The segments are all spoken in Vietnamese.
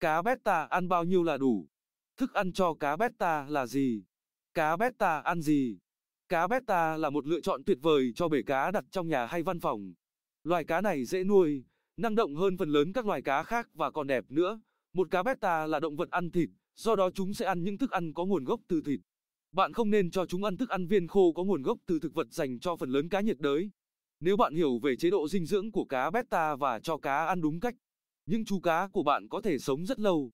Cá beta ăn bao nhiêu là đủ? Thức ăn cho cá beta là gì? Cá beta ăn gì? Cá beta là một lựa chọn tuyệt vời cho bể cá đặt trong nhà hay văn phòng. Loài cá này dễ nuôi, năng động hơn phần lớn các loài cá khác và còn đẹp nữa. Một cá beta là động vật ăn thịt, do đó chúng sẽ ăn những thức ăn có nguồn gốc từ thịt. Bạn không nên cho chúng ăn thức ăn viên khô có nguồn gốc từ thực vật dành cho phần lớn cá nhiệt đới. Nếu bạn hiểu về chế độ dinh dưỡng của cá beta và cho cá ăn đúng cách, nhưng chú cá của bạn có thể sống rất lâu.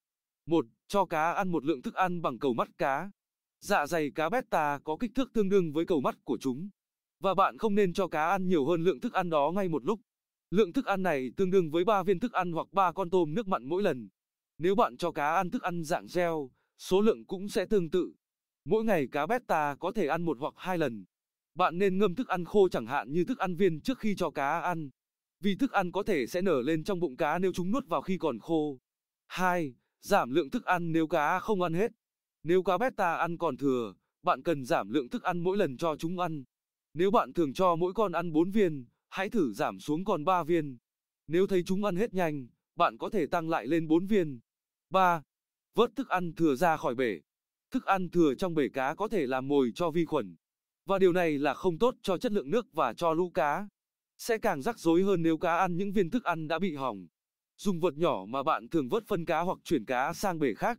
1. Cho cá ăn một lượng thức ăn bằng cầu mắt cá. Dạ dày cá beta có kích thước tương đương với cầu mắt của chúng. Và bạn không nên cho cá ăn nhiều hơn lượng thức ăn đó ngay một lúc. Lượng thức ăn này tương đương với 3 viên thức ăn hoặc 3 con tôm nước mặn mỗi lần. Nếu bạn cho cá ăn thức ăn dạng gel, số lượng cũng sẽ tương tự. Mỗi ngày cá beta có thể ăn một hoặc hai lần. Bạn nên ngâm thức ăn khô chẳng hạn như thức ăn viên trước khi cho cá ăn vì thức ăn có thể sẽ nở lên trong bụng cá nếu chúng nuốt vào khi còn khô. 2. Giảm lượng thức ăn nếu cá không ăn hết. Nếu cá beta ăn còn thừa, bạn cần giảm lượng thức ăn mỗi lần cho chúng ăn. Nếu bạn thường cho mỗi con ăn 4 viên, hãy thử giảm xuống còn 3 viên. Nếu thấy chúng ăn hết nhanh, bạn có thể tăng lại lên 4 viên. 3. Vớt thức ăn thừa ra khỏi bể. Thức ăn thừa trong bể cá có thể làm mồi cho vi khuẩn. Và điều này là không tốt cho chất lượng nước và cho lũ cá. Sẽ càng rắc rối hơn nếu cá ăn những viên thức ăn đã bị hỏng. Dùng vật nhỏ mà bạn thường vớt phân cá hoặc chuyển cá sang bể khác.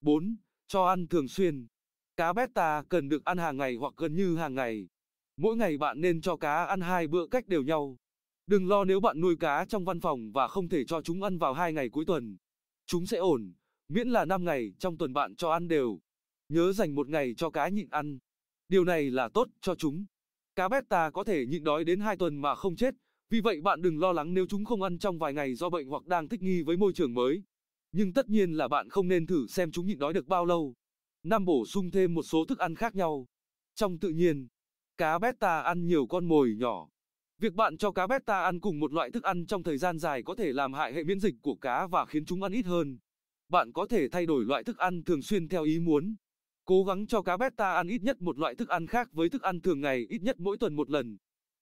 4. Cho ăn thường xuyên. Cá betta cần được ăn hàng ngày hoặc gần như hàng ngày. Mỗi ngày bạn nên cho cá ăn hai bữa cách đều nhau. Đừng lo nếu bạn nuôi cá trong văn phòng và không thể cho chúng ăn vào hai ngày cuối tuần. Chúng sẽ ổn, miễn là 5 ngày trong tuần bạn cho ăn đều. Nhớ dành một ngày cho cá nhịn ăn. Điều này là tốt cho chúng. Cá beta có thể nhịn đói đến 2 tuần mà không chết, vì vậy bạn đừng lo lắng nếu chúng không ăn trong vài ngày do bệnh hoặc đang thích nghi với môi trường mới. Nhưng tất nhiên là bạn không nên thử xem chúng nhịn đói được bao lâu. Năm bổ sung thêm một số thức ăn khác nhau. Trong tự nhiên, cá beta ăn nhiều con mồi nhỏ. Việc bạn cho cá beta ăn cùng một loại thức ăn trong thời gian dài có thể làm hại hệ miễn dịch của cá và khiến chúng ăn ít hơn. Bạn có thể thay đổi loại thức ăn thường xuyên theo ý muốn. Cố gắng cho cá beta ăn ít nhất một loại thức ăn khác với thức ăn thường ngày ít nhất mỗi tuần một lần.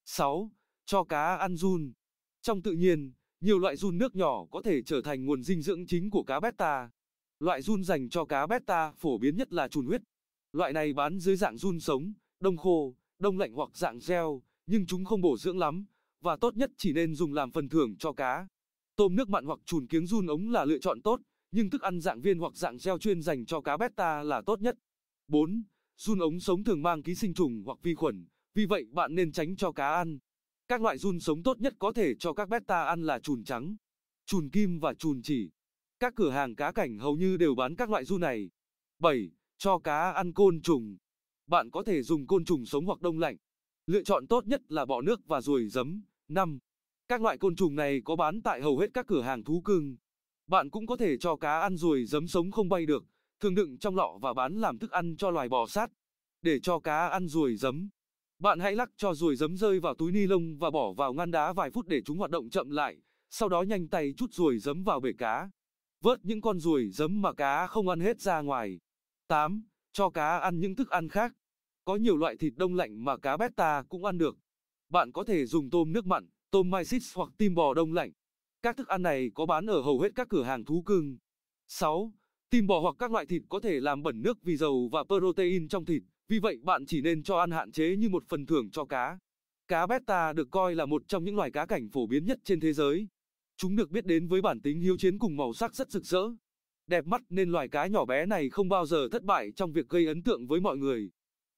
6. Cho cá ăn run. Trong tự nhiên, nhiều loại run nước nhỏ có thể trở thành nguồn dinh dưỡng chính của cá beta. Loại run dành cho cá beta phổ biến nhất là trùn huyết. Loại này bán dưới dạng run sống, đông khô, đông lạnh hoặc dạng gel, nhưng chúng không bổ dưỡng lắm và tốt nhất chỉ nên dùng làm phần thưởng cho cá. Tôm nước mặn hoặc chùn kiếng run ống là lựa chọn tốt, nhưng thức ăn dạng viên hoặc dạng gel chuyên dành cho cá beta là tốt nhất. 4. Run ống sống thường mang ký sinh trùng hoặc vi khuẩn, vì vậy bạn nên tránh cho cá ăn. Các loại run sống tốt nhất có thể cho các beta ăn là chùn trắng, chùn kim và chùn chỉ. Các cửa hàng cá cảnh hầu như đều bán các loại run này. 7. Cho cá ăn côn trùng. Bạn có thể dùng côn trùng sống hoặc đông lạnh. Lựa chọn tốt nhất là bọ nước và ruồi giấm. 5. Các loại côn trùng này có bán tại hầu hết các cửa hàng thú cưng. Bạn cũng có thể cho cá ăn ruồi giấm sống không bay được, thường đựng trong lọ và bán làm thức ăn cho loài bò sát. Để cho cá ăn ruồi giấm, bạn hãy lắc cho ruồi giấm rơi vào túi ni lông và bỏ vào ngăn đá vài phút để chúng hoạt động chậm lại, sau đó nhanh tay chút ruồi giấm vào bể cá. Vớt những con ruồi giấm mà cá không ăn hết ra ngoài. 8. Cho cá ăn những thức ăn khác. Có nhiều loại thịt đông lạnh mà cá betta cũng ăn được. Bạn có thể dùng tôm nước mặn, tôm mai hoặc tim bò đông lạnh. Các thức ăn này có bán ở hầu hết các cửa hàng thú cưng. 6. Tim bò hoặc các loại thịt có thể làm bẩn nước vì dầu và protein trong thịt, vì vậy bạn chỉ nên cho ăn hạn chế như một phần thưởng cho cá. Cá beta được coi là một trong những loài cá cảnh phổ biến nhất trên thế giới. Chúng được biết đến với bản tính hiếu chiến cùng màu sắc rất rực rỡ. Đẹp mắt nên loài cá nhỏ bé này không bao giờ thất bại trong việc gây ấn tượng với mọi người.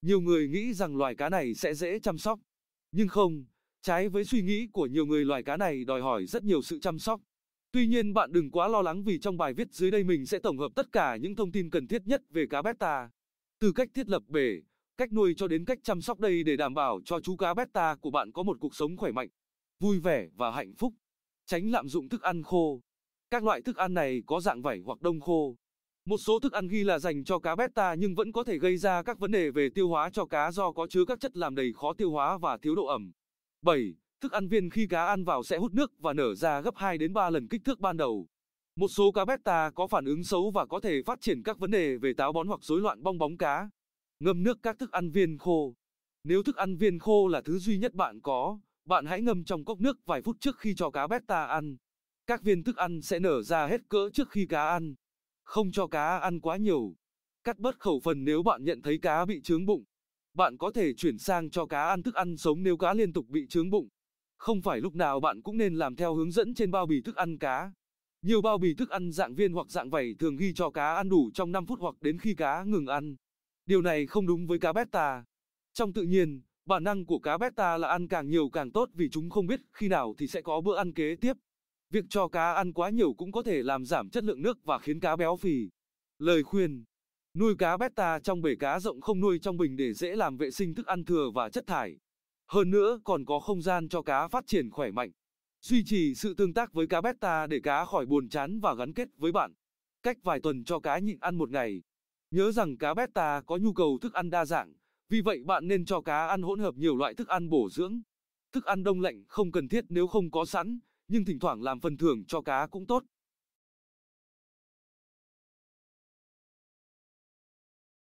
Nhiều người nghĩ rằng loài cá này sẽ dễ chăm sóc. Nhưng không, trái với suy nghĩ của nhiều người loài cá này đòi hỏi rất nhiều sự chăm sóc. Tuy nhiên bạn đừng quá lo lắng vì trong bài viết dưới đây mình sẽ tổng hợp tất cả những thông tin cần thiết nhất về cá beta. Từ cách thiết lập bể, cách nuôi cho đến cách chăm sóc đây để đảm bảo cho chú cá beta của bạn có một cuộc sống khỏe mạnh, vui vẻ và hạnh phúc. Tránh lạm dụng thức ăn khô. Các loại thức ăn này có dạng vảy hoặc đông khô. Một số thức ăn ghi là dành cho cá beta nhưng vẫn có thể gây ra các vấn đề về tiêu hóa cho cá do có chứa các chất làm đầy khó tiêu hóa và thiếu độ ẩm. 7. Thức ăn viên khi cá ăn vào sẽ hút nước và nở ra gấp 2 đến 3 lần kích thước ban đầu. Một số cá beta có phản ứng xấu và có thể phát triển các vấn đề về táo bón hoặc rối loạn bong bóng cá. Ngâm nước các thức ăn viên khô. Nếu thức ăn viên khô là thứ duy nhất bạn có, bạn hãy ngâm trong cốc nước vài phút trước khi cho cá beta ăn. Các viên thức ăn sẽ nở ra hết cỡ trước khi cá ăn. Không cho cá ăn quá nhiều. Cắt bớt khẩu phần nếu bạn nhận thấy cá bị trướng bụng. Bạn có thể chuyển sang cho cá ăn thức ăn sống nếu cá liên tục bị trướng bụng. Không phải lúc nào bạn cũng nên làm theo hướng dẫn trên bao bì thức ăn cá. Nhiều bao bì thức ăn dạng viên hoặc dạng vảy thường ghi cho cá ăn đủ trong 5 phút hoặc đến khi cá ngừng ăn. Điều này không đúng với cá betta. Trong tự nhiên, bản năng của cá betta là ăn càng nhiều càng tốt vì chúng không biết khi nào thì sẽ có bữa ăn kế tiếp. Việc cho cá ăn quá nhiều cũng có thể làm giảm chất lượng nước và khiến cá béo phì. Lời khuyên Nuôi cá betta trong bể cá rộng không nuôi trong bình để dễ làm vệ sinh thức ăn thừa và chất thải. Hơn nữa còn có không gian cho cá phát triển khỏe mạnh. Duy trì sự tương tác với cá beta để cá khỏi buồn chán và gắn kết với bạn. Cách vài tuần cho cá nhịn ăn một ngày. Nhớ rằng cá beta có nhu cầu thức ăn đa dạng, vì vậy bạn nên cho cá ăn hỗn hợp nhiều loại thức ăn bổ dưỡng. Thức ăn đông lạnh không cần thiết nếu không có sẵn, nhưng thỉnh thoảng làm phần thưởng cho cá cũng tốt.